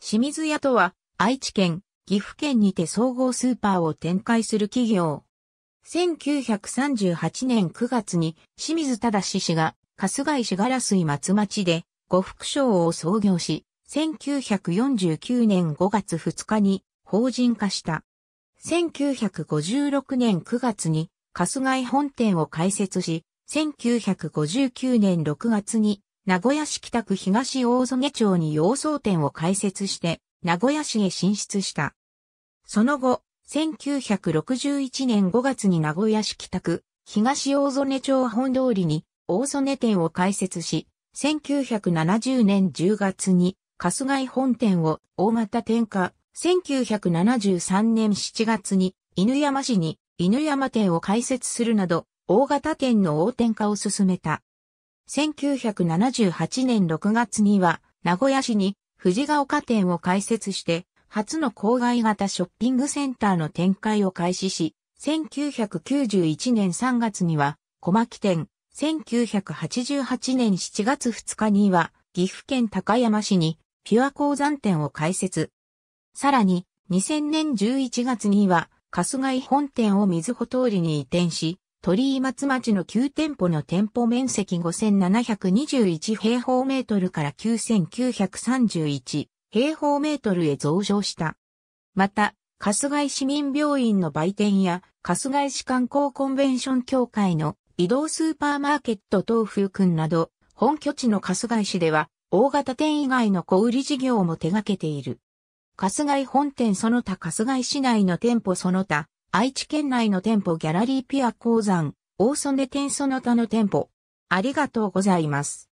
清水屋とは、愛知県、岐阜県にて総合スーパーを展開する企業。1938年9月に、清水忠氏が、春日井市ガラス井松町で、呉服商を創業し、1949年5月2日に、法人化した。1956年9月に、春日井本店を開設し、1959年6月に名古屋市北区東大曽町に洋装店を開設して、名古屋市へ進出した。その後、1961年5月に名古屋市北区、東大曽根町本通りに、大曽根店を開設し、1970年10月に、春日井本店を大型店化、1973年7月に、犬山市に犬山店を開設するなど、大型店の大店化を進めた。1978年6月には、名古屋市に藤ヶ丘店を開設して、初の郊外型ショッピングセンターの展開を開始し、1991年3月には、小牧店、1988年7月2日には、岐阜県高山市に、ピュア鉱山店を開設。さらに、2000年11月には、春日井本店を水穂通りに移転し、鳥居松町の9店舗の店舗面積5721平方メートルから9931平方メートルへ増上した。また、春日井市民病院の売店や、春日井市観光コンベンション協会の移動スーパーマーケット東風君など、本拠地の春日井市では、大型店以外の小売事業も手掛けている。春日井本店その他春日井市内の店舗その他、愛知県内の店舗ギャラリーピア鉱山、大曽根店その他の店舗。ありがとうございます。